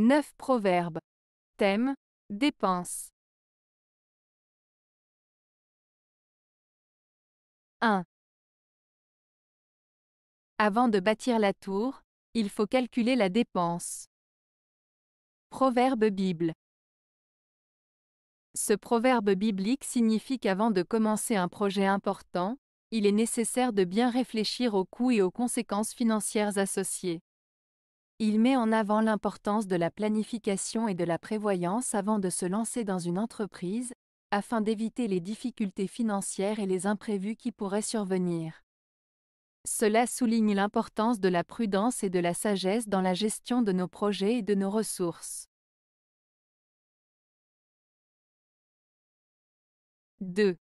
9 proverbes. Thème Dépenses. 1. Avant de bâtir la tour, il faut calculer la dépense. Proverbe Bible. Ce proverbe biblique signifie qu'avant de commencer un projet important, il est nécessaire de bien réfléchir aux coûts et aux conséquences financières associées. Il met en avant l'importance de la planification et de la prévoyance avant de se lancer dans une entreprise, afin d'éviter les difficultés financières et les imprévus qui pourraient survenir. Cela souligne l'importance de la prudence et de la sagesse dans la gestion de nos projets et de nos ressources. 2.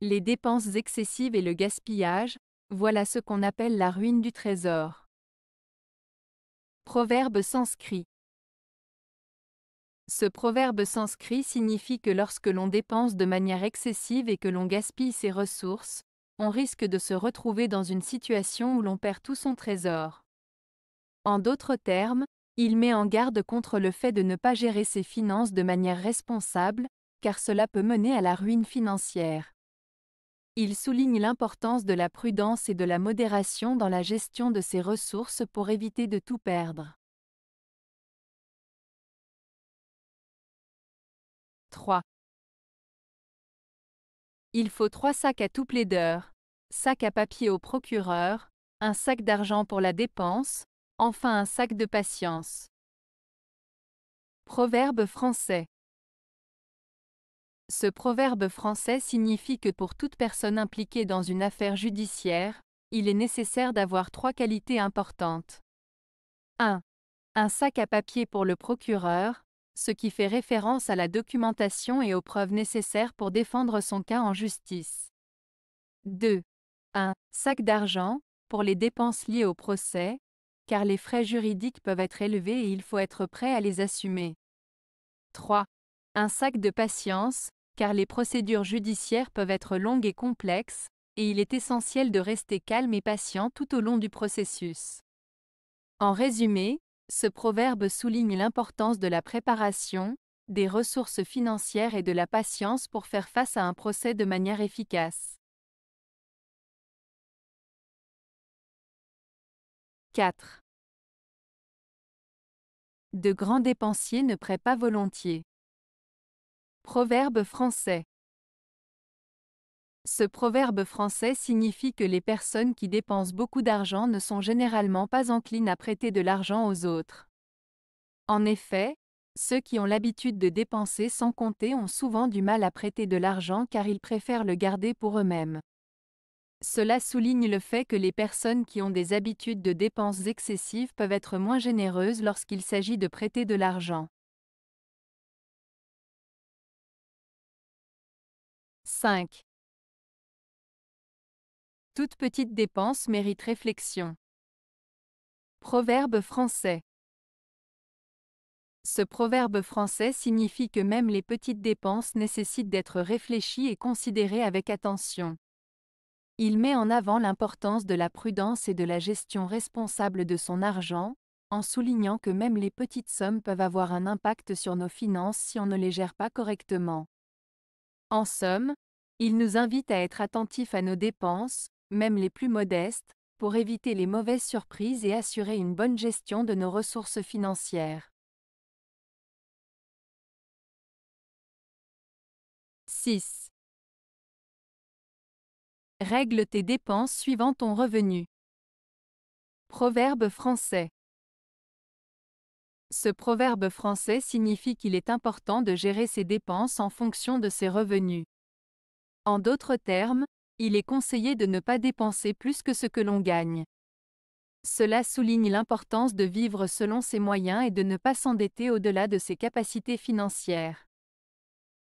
Les dépenses excessives et le gaspillage, voilà ce qu'on appelle la ruine du trésor. Proverbe sanscrit Ce proverbe sanscrit signifie que lorsque l'on dépense de manière excessive et que l'on gaspille ses ressources, on risque de se retrouver dans une situation où l'on perd tout son trésor. En d'autres termes, il met en garde contre le fait de ne pas gérer ses finances de manière responsable, car cela peut mener à la ruine financière. Il souligne l'importance de la prudence et de la modération dans la gestion de ses ressources pour éviter de tout perdre. 3. Il faut trois sacs à tout plaideur, sac à papier au procureur, un sac d'argent pour la dépense, enfin un sac de patience. Proverbe français. Ce proverbe français signifie que pour toute personne impliquée dans une affaire judiciaire, il est nécessaire d'avoir trois qualités importantes. 1. Un sac à papier pour le procureur, ce qui fait référence à la documentation et aux preuves nécessaires pour défendre son cas en justice. 2. Un sac d'argent, pour les dépenses liées au procès, car les frais juridiques peuvent être élevés et il faut être prêt à les assumer. 3. Un sac de patience, car les procédures judiciaires peuvent être longues et complexes, et il est essentiel de rester calme et patient tout au long du processus. En résumé, ce proverbe souligne l'importance de la préparation, des ressources financières et de la patience pour faire face à un procès de manière efficace. 4. De grands dépensiers ne prêtent pas volontiers. Proverbe français. Ce proverbe français signifie que les personnes qui dépensent beaucoup d'argent ne sont généralement pas enclines à prêter de l'argent aux autres. En effet, ceux qui ont l'habitude de dépenser sans compter ont souvent du mal à prêter de l'argent car ils préfèrent le garder pour eux-mêmes. Cela souligne le fait que les personnes qui ont des habitudes de dépenses excessives peuvent être moins généreuses lorsqu'il s'agit de prêter de l'argent. 5. Toute petite dépense mérite réflexion. Proverbe français. Ce proverbe français signifie que même les petites dépenses nécessitent d'être réfléchies et considérées avec attention. Il met en avant l'importance de la prudence et de la gestion responsable de son argent, en soulignant que même les petites sommes peuvent avoir un impact sur nos finances si on ne les gère pas correctement. En somme, il nous invite à être attentifs à nos dépenses, même les plus modestes, pour éviter les mauvaises surprises et assurer une bonne gestion de nos ressources financières. 6. Règle tes dépenses suivant ton revenu. Proverbe français. Ce proverbe français signifie qu'il est important de gérer ses dépenses en fonction de ses revenus. En d'autres termes, il est conseillé de ne pas dépenser plus que ce que l'on gagne. Cela souligne l'importance de vivre selon ses moyens et de ne pas s'endetter au-delà de ses capacités financières.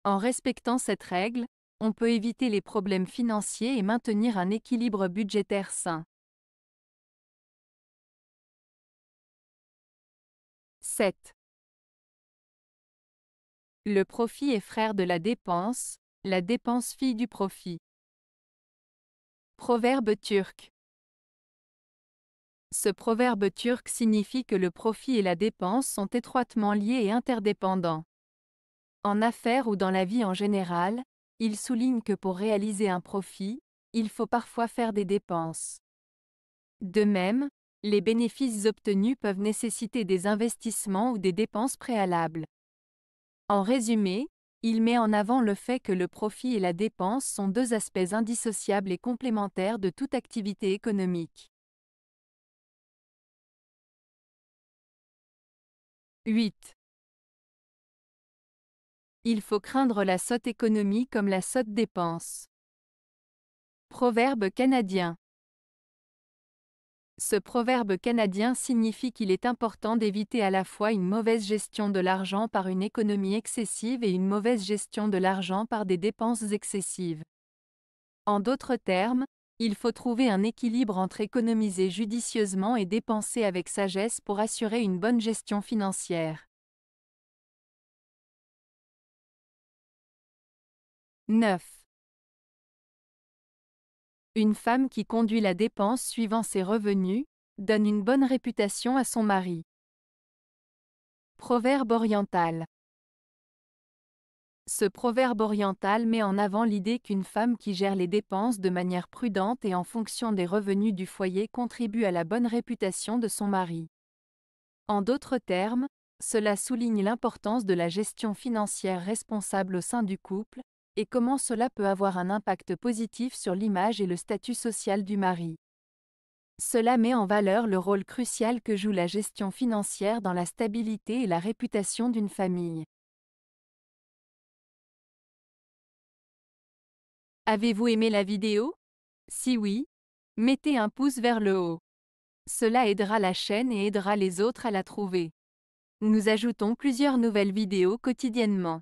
En respectant cette règle, on peut éviter les problèmes financiers et maintenir un équilibre budgétaire sain. 7. Le profit est frère de la dépense, la dépense fille du profit. Proverbe turc. Ce proverbe turc signifie que le profit et la dépense sont étroitement liés et interdépendants. En affaires ou dans la vie en général, il souligne que pour réaliser un profit, il faut parfois faire des dépenses. De même, les bénéfices obtenus peuvent nécessiter des investissements ou des dépenses préalables. En résumé, il met en avant le fait que le profit et la dépense sont deux aspects indissociables et complémentaires de toute activité économique. 8. Il faut craindre la sotte économie comme la sotte dépense. Proverbe canadien. Ce proverbe canadien signifie qu'il est important d'éviter à la fois une mauvaise gestion de l'argent par une économie excessive et une mauvaise gestion de l'argent par des dépenses excessives. En d'autres termes, il faut trouver un équilibre entre économiser judicieusement et dépenser avec sagesse pour assurer une bonne gestion financière. 9. Une femme qui conduit la dépense suivant ses revenus, donne une bonne réputation à son mari. Proverbe oriental. Ce proverbe oriental met en avant l'idée qu'une femme qui gère les dépenses de manière prudente et en fonction des revenus du foyer contribue à la bonne réputation de son mari. En d'autres termes, cela souligne l'importance de la gestion financière responsable au sein du couple, et comment cela peut avoir un impact positif sur l'image et le statut social du mari. Cela met en valeur le rôle crucial que joue la gestion financière dans la stabilité et la réputation d'une famille. Avez-vous aimé la vidéo Si oui, mettez un pouce vers le haut. Cela aidera la chaîne et aidera les autres à la trouver. Nous ajoutons plusieurs nouvelles vidéos quotidiennement.